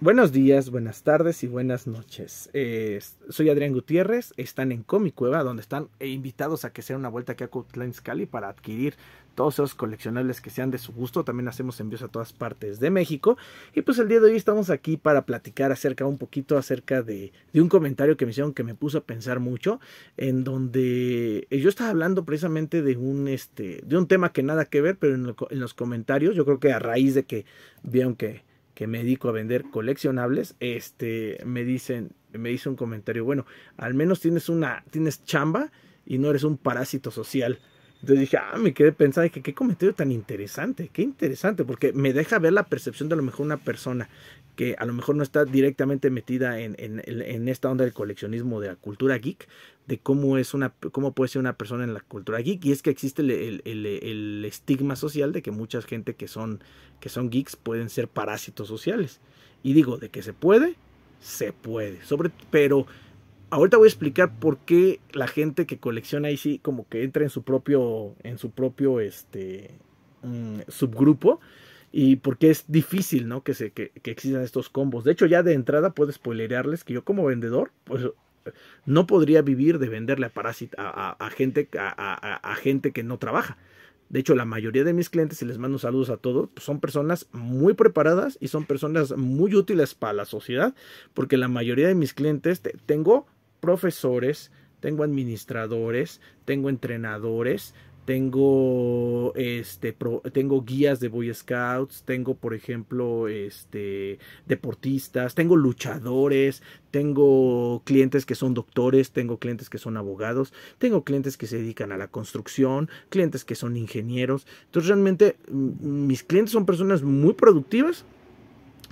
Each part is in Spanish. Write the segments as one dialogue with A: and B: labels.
A: Buenos días, buenas tardes y buenas noches. soy Adrián Gutiérrez, están en Comicueva, donde están eh, invitados a que sea una vuelta aquí a Cutlán Cali para adquirir todos esos coleccionables que sean de su gusto. También hacemos envíos a todas partes de México. Y pues el día de hoy estamos aquí para platicar acerca un poquito acerca de, un comentario que me hicieron que me puso a pensar mucho, en donde eh, yo estaba hablando precisamente de un, este, de un tema que nada que ver, pero en los comentarios, yo creo que a raíz de que vieron que que me dedico a vender coleccionables, este, me dicen, me dice un comentario, bueno, al menos tienes una, tienes chamba y no eres un parásito social. Entonces dije, ah, me quedé pensando, que qué comentario tan interesante, qué interesante, porque me deja ver la percepción de lo mejor una persona que a lo mejor no está directamente metida en, en, esta onda del coleccionismo de la cultura geek, de cómo, es una, cómo puede ser una persona en la cultura geek. Y es que existe el, estigma social de que mucha gente que son, que son geeks pueden ser parásitos sociales. Y digo, de que se puede, se puede. Sobre, pero ahorita voy a explicar por qué la gente que colecciona ahí sí como que entra en su propio, en su propio este, mm, subgrupo y porque es difícil, ¿no? Que, se, que, existan estos combos. De hecho, ya de entrada puedo spoilerearles que yo como vendedor, pues no podría vivir de venderle a parásita a, gente, a, gente que no trabaja. De hecho, la mayoría de mis clientes, y les mando saludos a todos, pues, son personas muy preparadas y son personas muy útiles para la sociedad, porque la mayoría de mis clientes, tengo profesores, tengo administradores, tengo entrenadores, tengo este tengo guías de Boy Scouts, tengo por ejemplo este deportistas, tengo luchadores, tengo clientes que son doctores, tengo clientes que son abogados, tengo clientes que se dedican a la construcción, clientes que son ingenieros. Entonces realmente mm, mis clientes son personas muy productivas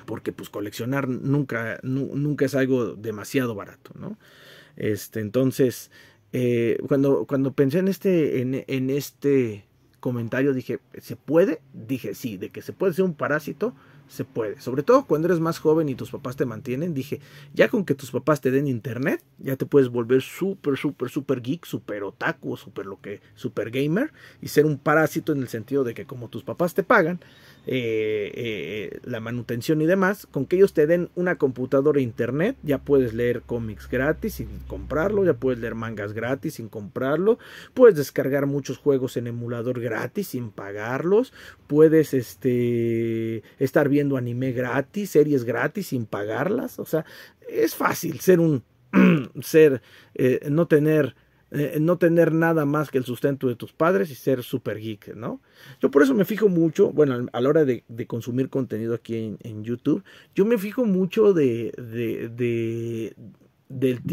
A: porque pues coleccionar nunca nunca es algo demasiado barato, ¿no? Este, entonces eh, cuando, cuando pensé en este, en, en, este comentario, dije, ¿se puede? Dije, sí, de que se puede ser un parásito, se puede. Sobre todo cuando eres más joven y tus papás te mantienen, dije, ya con que tus papás te den internet, ya te puedes volver súper, súper, súper geek, súper otaku, súper lo que, súper gamer, y ser un parásito en el sentido de que como tus papás te pagan, eh, eh, la manutención y demás, con que ellos te den una computadora e internet, ya puedes leer cómics gratis sin comprarlo, ya puedes leer mangas gratis sin comprarlo, puedes descargar muchos juegos en emulador gratis sin pagarlos, puedes este, estar viendo anime gratis, series gratis sin pagarlas, o sea, es fácil ser un ser, eh, no tener eh, no tener nada más que el sustento de tus padres y ser super geek, ¿no? Yo por eso me fijo mucho, bueno, a la hora de, consumir contenido aquí en, en, YouTube, yo me fijo mucho de, de, de,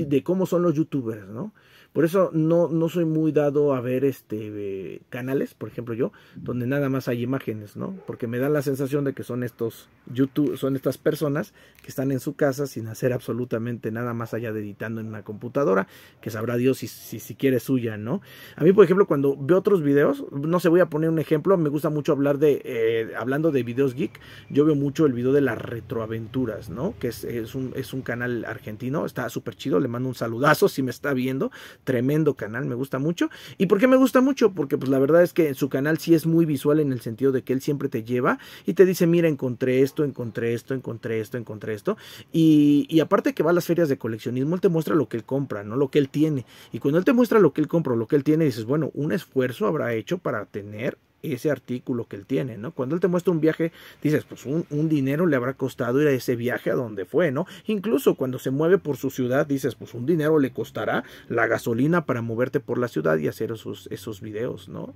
A: de cómo son los youtubers, ¿no? Por eso no, no soy muy dado a ver este canales, por ejemplo yo, donde nada más hay imágenes, ¿no? Porque me da la sensación de que son estos YouTube, son estas personas que están en su casa sin hacer absolutamente nada más allá de editando en una computadora, que sabrá Dios si, si, quiere suya, ¿no? A mí, por ejemplo, cuando veo otros videos, no se voy a poner un ejemplo, me gusta mucho hablar de, eh, hablando de videos geek, yo veo mucho el video de las retroaventuras, ¿no? Que es, un, es un canal argentino, está súper chido, le mando un saludazo si me está viendo, tremendo canal, me gusta mucho. ¿Y por qué me gusta mucho? Porque pues la verdad es que su canal sí es muy visual en el sentido de que él siempre te lleva y te dice, mira, encontré esto, encontré esto, encontré esto, encontré esto. Y, aparte que va a las ferias de coleccionismo, él te muestra lo que él compra, no lo que él tiene. Y cuando él te muestra lo que él compra, lo que él tiene, dices, bueno, un esfuerzo habrá hecho para tener ese artículo que él tiene, ¿no? Cuando él te muestra un viaje, dices, pues un, dinero le habrá costado ir a ese viaje a donde fue, ¿no? Incluso cuando se mueve por su ciudad, dices, pues un dinero le costará la gasolina para moverte por la ciudad y hacer esos, esos videos, ¿no?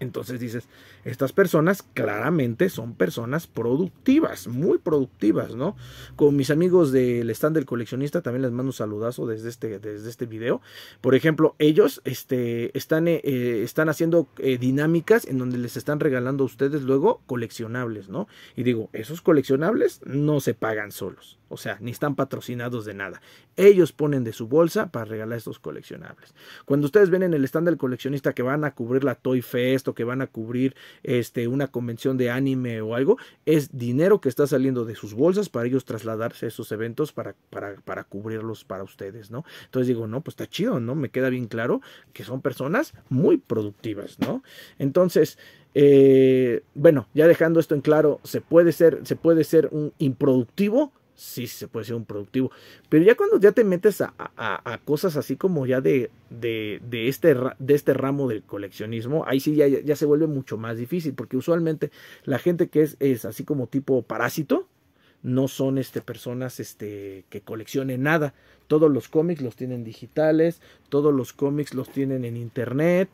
A: Entonces dices, estas personas claramente son personas productivas, muy productivas, ¿no? Con mis amigos del stand del coleccionista también les mando un saludazo desde este, desde este video. Por ejemplo, ellos este, están, eh, eh, están haciendo eh, dinámicas en donde les están regalando a ustedes luego coleccionables, ¿no? Y digo, esos coleccionables no se pagan solos. O sea, ni están patrocinados de nada. Ellos ponen de su bolsa para regalar estos coleccionables. Cuando ustedes ven en el stand del coleccionista que van a cubrir la Toy Fest o que van a cubrir este, una convención de anime o algo, es dinero que está saliendo de sus bolsas para ellos trasladarse a esos eventos para, para, cubrirlos para ustedes, ¿no? Entonces digo, no, pues está chido, ¿no? Me queda bien claro que son personas muy productivas, ¿no? Entonces, eh, bueno, ya dejando esto en claro, se puede ser, se puede ser un improductivo sí se puede ser un productivo. Pero ya cuando ya te metes a, cosas así como ya de, de, este, de este ramo del coleccionismo, ahí sí ya, se vuelve mucho más difícil, porque usualmente la gente que es, es así como tipo parásito, no son este, personas este, que coleccionen nada. Todos los cómics los tienen digitales, todos los cómics los tienen en internet,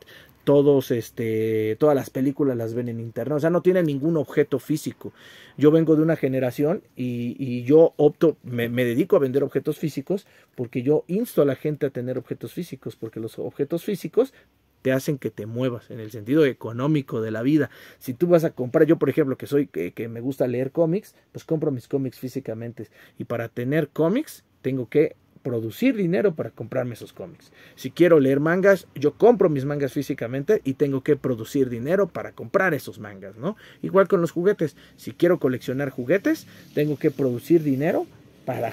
A: todos, este, todas las películas las ven en internet, o sea, no tiene ningún objeto físico. Yo vengo de una generación y, yo opto, me, dedico a vender objetos físicos porque yo insto a la gente a tener objetos físicos, porque los objetos físicos te hacen que te muevas en el sentido económico de la vida. Si tú vas a comprar, yo por ejemplo que soy que me gusta leer cómics, pues compro mis cómics físicamente y para tener cómics tengo que producir dinero para comprarme esos cómics. Si quiero leer mangas, yo compro mis mangas físicamente y tengo que producir dinero para comprar esos mangas, ¿no? Igual con los juguetes. Si quiero coleccionar juguetes, tengo que producir dinero para,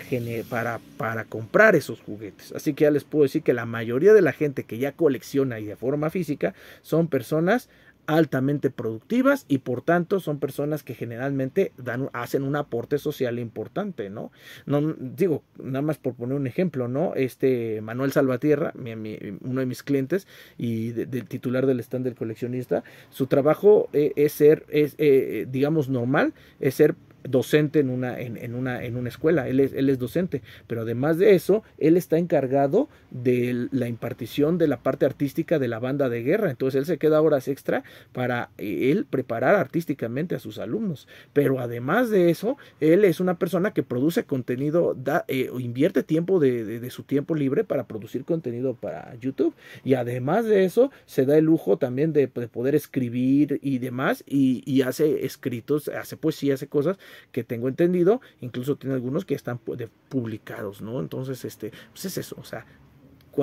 A: para, para comprar esos juguetes. Así que ya les puedo decir que la mayoría de la gente que ya colecciona y de forma física son personas altamente productivas y por tanto son personas que generalmente dan, hacen un aporte social importante, ¿no? ¿no? Digo, nada más por poner un ejemplo, ¿no? Este Manuel Salvatierra, uno de mis clientes y titular del stand del coleccionista, su trabajo eh, es ser, es, eh, digamos, normal, es ser docente en una, en, una, en una escuela, él es, él es, docente, pero además de eso, él está encargado de la impartición de la parte artística de la banda de guerra, entonces él se queda horas extra para eh, él preparar artísticamente a sus alumnos, pero además de eso, él es una persona que produce contenido, da, eh, invierte tiempo de, su tiempo libre para producir contenido para YouTube, y además de eso, se da el lujo también de, poder escribir y demás, y hace escritos, hace poesía, hace cosas que tengo entendido, incluso tiene algunos que están pues, publicados, ¿no? Entonces, este, pues es eso, o sea,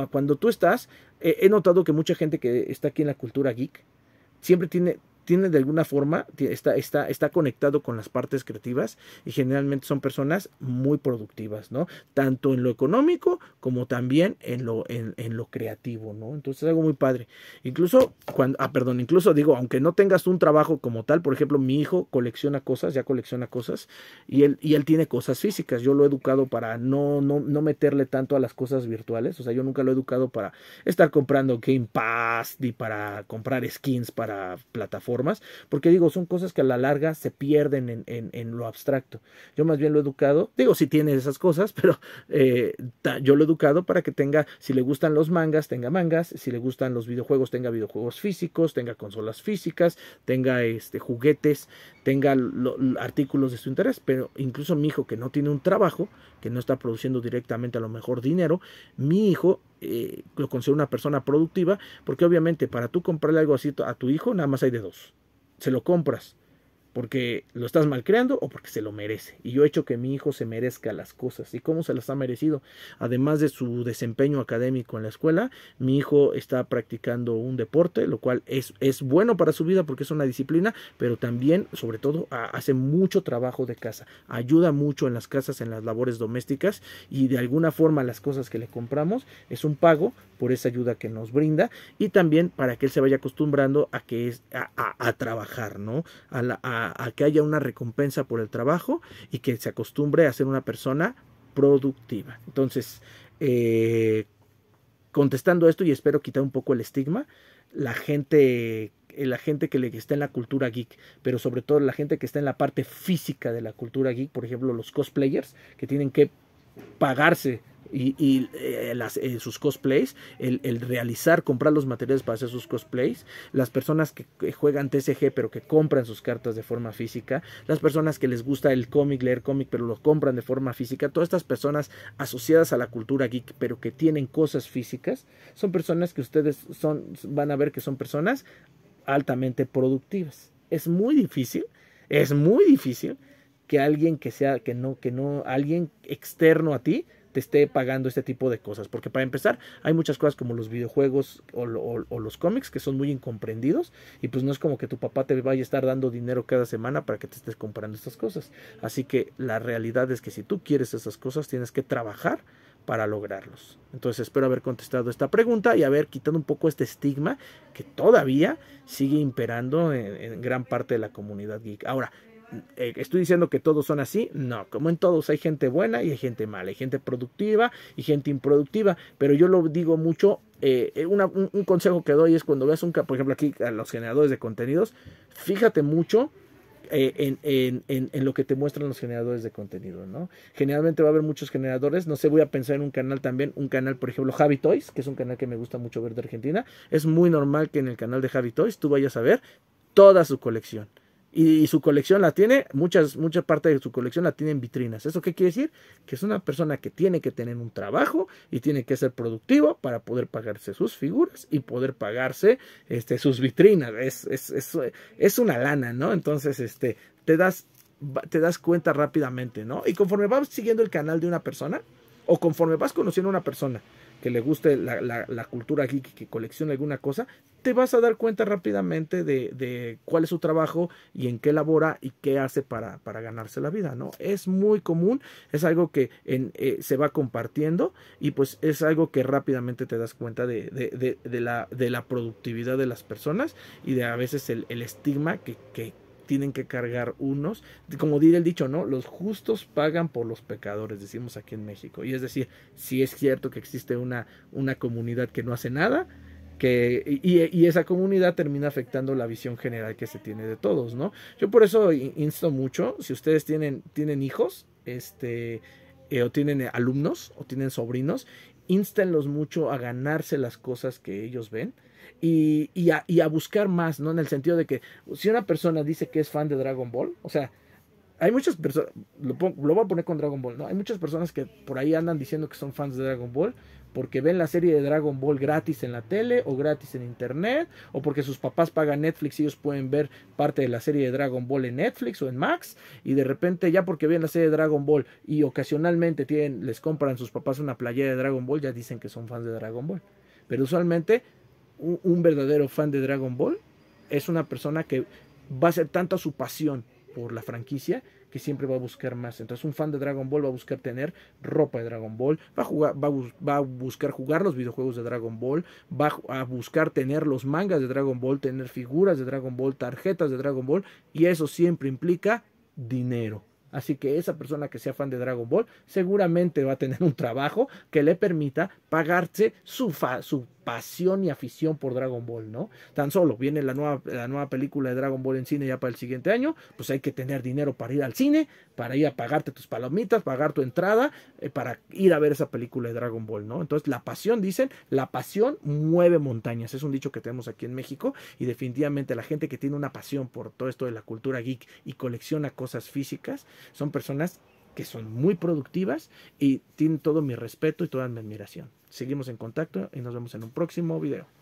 A: cuando tú estás, he notado que mucha gente que está aquí en la cultura geek, siempre tiene, tiene de alguna forma, está, está, está conectado con las partes creativas y generalmente son personas muy productivas, ¿no? Tanto en lo económico como también en lo, en, lo creativo, ¿no? Entonces es algo muy padre. Incluso, cuando, ah, perdón, incluso digo, aunque no tengas un trabajo como tal, por ejemplo, mi hijo colecciona cosas, ya colecciona cosas y él, y él tiene cosas físicas. Yo lo he educado para no, no, no meterle tanto a las cosas virtuales, o sea, yo nunca lo he educado para estar comprando Game Pass ni para comprar skins para plataformas porque digo, son cosas que a la larga se pierden en, lo abstracto. Yo más bien lo he educado, digo, si tiene esas cosas, pero eh, yo lo he educado para que tenga, si le gustan los mangas, tenga mangas, si le gustan los videojuegos, tenga videojuegos físicos, tenga consolas físicas, tenga este, juguetes, tenga artículos de su interés, pero incluso mi hijo que no tiene un trabajo, que no está produciendo directamente a lo mejor dinero, mi hijo eh, lo considero una persona productiva, porque obviamente para tú comprarle algo así a tu hijo, nada más hay de dos. Se lo compras porque lo estás mal creando o porque se lo merece. Y yo he hecho que mi hijo se merezca las cosas. ¿Y cómo se las ha merecido? Además de su desempeño académico en la escuela, mi hijo está practicando un deporte, lo cual es, es bueno para su vida porque es una disciplina, pero también, sobre todo, hace mucho trabajo de casa. Ayuda mucho en las casas, en las labores domésticas y de alguna forma las cosas que le compramos es un pago por esa ayuda que nos brinda y también para que él se vaya acostumbrando a que es a, trabajar, ¿no? A la, a que haya una recompensa por el trabajo y que se acostumbre a ser una persona productiva. Entonces, eh, contestando esto y espero quitar un poco el estigma, la gente eh, la gente que está en la cultura geek, pero sobre todo la gente que está en la parte física de la cultura geek, por ejemplo los cosplayers, que tienen que pagarse y, eh, eh, sus cosplays, el, realizar, comprar los materiales para hacer sus cosplays, las personas que, juegan TCG pero que compran sus cartas de forma física, las personas que les gusta el cómic, leer cómic pero lo compran de forma física, todas estas personas asociadas a la cultura geek pero que tienen cosas físicas, son personas que ustedes son, van a ver que son personas altamente productivas. Es muy difícil, es muy difícil que alguien que sea, que no, que no, alguien externo a ti, te esté pagando este tipo de cosas. Porque para empezar, hay muchas cosas como los videojuegos o, los cómics que son muy incomprendidos. Y pues no es como que tu papá te vaya a estar dando dinero cada semana para que te estés comprando estas cosas. Así que la realidad es que si tú quieres esas cosas, tienes que trabajar para lograrlos. Entonces espero haber contestado esta pregunta y haber quitado un poco este estigma que todavía sigue imperando en, en gran parte de la comunidad geek. Ahora, eh, estoy diciendo que todos son así, no, como en todos hay gente buena y hay gente mala, hay gente productiva y gente improductiva, pero yo lo digo mucho, eh, eh, un, consejo que doy es cuando veas un, por ejemplo aquí a los generadores de contenidos, fíjate mucho en, lo que te muestran los generadores de contenido, ¿no? Generalmente va a haber muchos generadores, no sé, voy a pensar en un canal también, un canal, por ejemplo, Javi Toys, que es un canal que me gusta mucho ver de Argentina, es muy normal que en el canal de Javi Toys tú vayas a ver toda su colección y, su colección la tiene, muchas, mucha parte de su colección la tiene en vitrinas. ¿Eso qué quiere decir? Que es una persona que tiene que tener un trabajo y tiene que ser productivo para poder pagarse sus figuras y poder pagarse este, sus vitrinas. Es, es, es, es una lana, ¿no? Entonces, este, te das, te das cuenta rápidamente, ¿no? Y conforme vas siguiendo el canal de una persona, o conforme vas conociendo a una persona, que le guste la, la, cultura geek, que coleccione alguna cosa, te vas a dar cuenta rápidamente de, de, cuál es su trabajo y en qué labora y qué hace para, para ganarse la vida, ¿no? Es muy común, es algo que en, eh, se va compartiendo y pues es algo que rápidamente te das cuenta de, de, de la, la, productividad de las personas y de a veces el, el estigma que, que, tienen que cargar unos. Como diría el dicho, ¿no? Los justos pagan por los pecadores, decimos aquí en México. Y es decir, si es cierto que existe una, una comunidad que no hace nada, que, y, esa comunidad termina afectando la visión general que se tiene de todos, ¿no? Yo por eso insto mucho, si ustedes tienen, tienen hijos, este, eh, o tienen alumnos, o tienen sobrinos, instenlos mucho a ganarse las cosas que ellos ven y, y, a, y, a, buscar más, ¿no? En el sentido de que si una persona dice que es fan de Dragon Ball, o sea, hay muchas personas, lo, voy a poner con Dragon Ball, ¿no? Hay muchas personas que por ahí andan diciendo que son fans de Dragon Ball porque ven la serie de Dragon Ball gratis en la tele o gratis en internet o porque sus papás pagan Netflix y ellos pueden ver parte de la serie de Dragon Ball en Netflix o en Max y de repente ya porque ven la serie de Dragon Ball y ocasionalmente tienen, les compran sus papás una playera de Dragon Ball ya dicen que son fans de Dragon Ball. Pero usualmente un, verdadero fan de Dragon Ball es una persona que va a ser tanta su pasión por la franquicia que siempre va a buscar más. Entonces un fan de Dragon Ball va a buscar tener ropa de Dragon Ball, va a, jugar, va buscar jugar los videojuegos de Dragon Ball, va a buscar tener los mangas de Dragon Ball, tener figuras de Dragon Ball, tarjetas de Dragon Ball, y eso siempre implica dinero. Así que esa persona que sea fan de Dragon Ball seguramente va a tener un trabajo que le permita pagarse su, su pasión y afición por Dragon Ball, ¿no? Tan solo viene la nueva, la nueva película de Dragon Ball en cine ya para el siguiente año, pues hay que tener dinero para ir al cine, para ir a pagarte tus palomitas, pagar tu entrada, eh, para ir a ver esa película de Dragon Ball, ¿no? Entonces la pasión, dicen, la pasión mueve montañas, es un dicho que tenemos aquí en México y definitivamente la gente que tiene una pasión por todo esto de la cultura geek y colecciona cosas físicas, son personas que son muy productivas y tienen todo mi respeto y toda mi admiración. Seguimos en contacto y nos vemos en un próximo video.